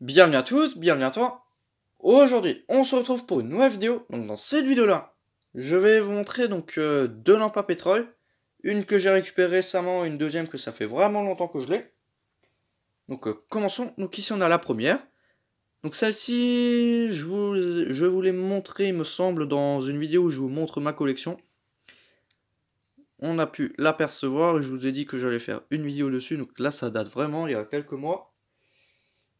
Bienvenue à tous, bienvenue à toi. Aujourd'hui, on se retrouve pour une nouvelle vidéo. Donc dans cette vidéo-là, je vais vous montrer donc euh, deux lampes à pétrole. Une que j'ai récupérée récemment, une deuxième que ça fait vraiment longtemps que je l'ai. Donc euh, commençons. Donc ici on a la première. Donc celle-ci, je vous, je vous l'ai montrée il me semble, dans une vidéo où je vous montre ma collection. On a pu l'apercevoir et je vous ai dit que j'allais faire une vidéo dessus. Donc là, ça date vraiment, il y a quelques mois.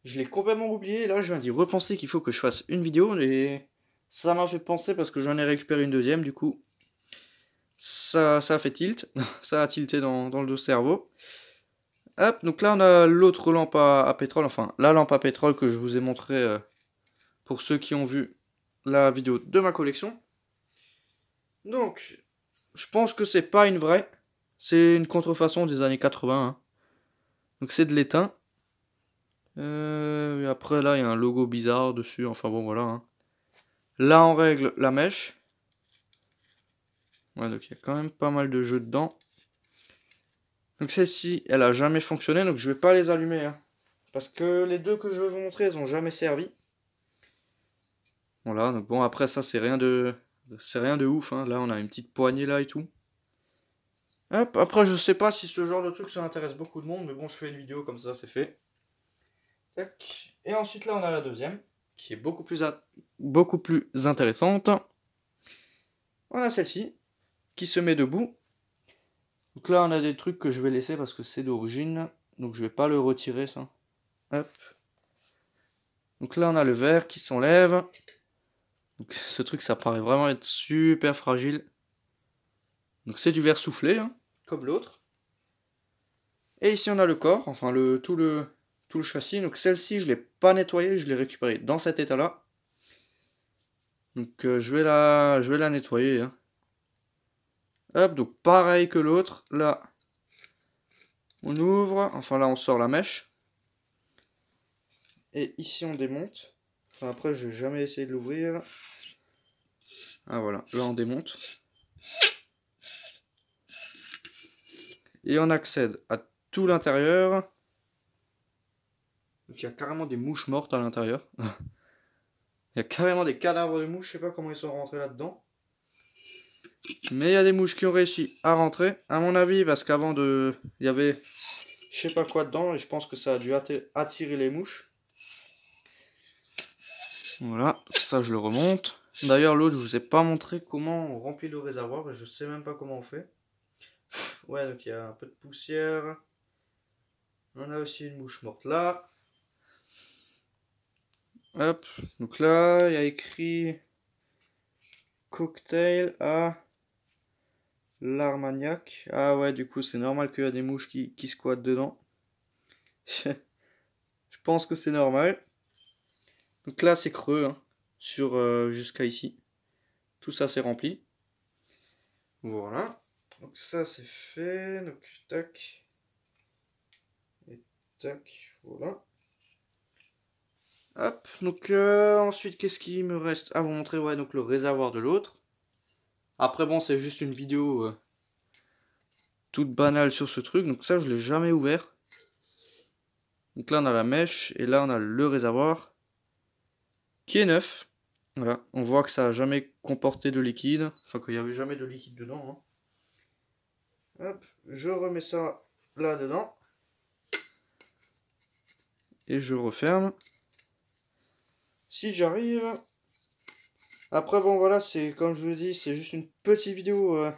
Je l'ai complètement oublié. Là, je viens d'y repenser qu'il faut que je fasse une vidéo. Et ça m'a fait penser parce que j'en ai récupéré une deuxième. Du coup, ça, ça a fait tilt. ça a tilté dans, dans le cerveau. Hop, donc là, on a l'autre lampe à, pétrole. Enfin, la lampe à pétrole que je vous ai montré euh, pour ceux qui ont vu la vidéo de ma collection. Donc, je pense que c'est pas une vraie. C'est une contrefaçon des années 80. Hein. Donc c'est de l'étain. Euh, et après, là, il y a un logo bizarre dessus. Enfin bon, voilà. Hein. Là, on règle la mèche. Ouais, donc il y a quand même pas mal de jeux dedans. Donc celle-ci, elle a jamais fonctionné, donc je vais pas les allumer. Hein. parce que les deux que je vais vous montrer, elles ont jamais servi. Voilà, donc bon, après ça, c'est rien de... C'est rien de ouf, hein. là on a une petite poignée là et tout. après je sais pas si ce genre de truc ça intéresse beaucoup de monde, mais bon je fais une vidéo comme ça, c'est fait. Et ensuite, là, on a la deuxième, qui est beaucoup plus, beaucoup plus intéressante. On a celle-ci, qui se met debout. Donc là, on a des trucs que je vais laisser parce que c'est d'origine. Donc je vais pas le retirer, ça. Donc là, on a le verre qui s'enlève. ce truc, ça paraît vraiment être super fragile. Donc c'est du verre soufflé, hein, comme l'autre. Et ici, on a le corps, enfin le tout le le châssis. Donc celle-ci, je l'ai pas nettoyée, je l'ai récupérée dans cet état-là. Donc euh, je, vais la, je vais la nettoyer. Hein. Hop, donc pareil que l'autre, là, on ouvre, enfin là on sort la mèche. Et ici on démonte. après, je n'ai jamais essayé de l'ouvrir. Ah voilà, là on démonte. Et on accède à tout l'intérieur. Donc il y a carrément des mouches mortes à l'intérieur. Il y a carrément des cadavres de mouches, je sais pas comment ils sont rentrés là-dedans. Mais il y a des mouches qui ont réussi à rentrer, à mon avis, parce qu'avant de... Il y avait je sais pas quoi dedans, et je pense que ça a dû attirer les mouches. Voilà, ça je le remonte. D'ailleurs, l'autre, je vous ai pas montré comment on remplit le réservoir, et je sais même pas comment on fait. Ouais, donc il y a un peu de poussière. On a aussi une mouche morte là. Hop, donc là, il y a écrit cocktail à l'armagnac. Ah ouais, du coup, c'est normal qu'il y a des mouches qui, qui squattent dedans. Je pense que c'est normal. Donc là, c'est creux, hein, sur euh, jusqu'à ici. Tout ça, c'est rempli. Voilà. Donc ça, c'est fait. Donc, tac. Et tac, voilà. Hop, donc euh, ensuite, qu'est-ce qui me reste à vous montrer Ouais, donc le réservoir de l'autre. Après, bon, c'est juste une vidéo euh, toute banale sur ce truc, donc ça, je ne l'ai jamais ouvert. Donc là, on a la mèche, et là, on a le réservoir, qui est neuf. Voilà, on voit que ça n'a jamais comporté de liquide, enfin qu'il n'y avait jamais de liquide dedans. Hein. Hop, je remets ça là-dedans. Et je referme j'arrive. Après, bon, voilà, c'est comme je vous dis c'est juste une petite vidéo euh,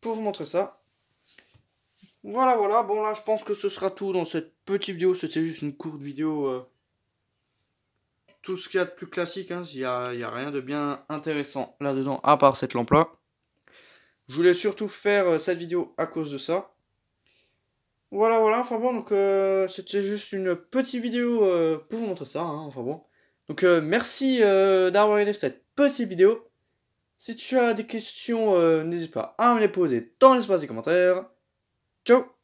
pour vous montrer ça. Voilà, voilà, bon, là, je pense que ce sera tout dans cette petite vidéo. C'était juste une courte vidéo. Euh, tout ce qu'il y de plus classique, hein. il hein, a, a rien de bien intéressant là-dedans, à part cette lampe-là. Je voulais surtout faire euh, cette vidéo à cause de ça. Voilà, voilà, enfin bon, donc euh, c'était juste une petite vidéo euh, pour vous montrer ça, hein, enfin bon. Donc euh, merci euh, d'avoir regardé cette petite vidéo. Si tu as des questions, n'hésite pas à me les poser dans l'espace des commentaires. Ciao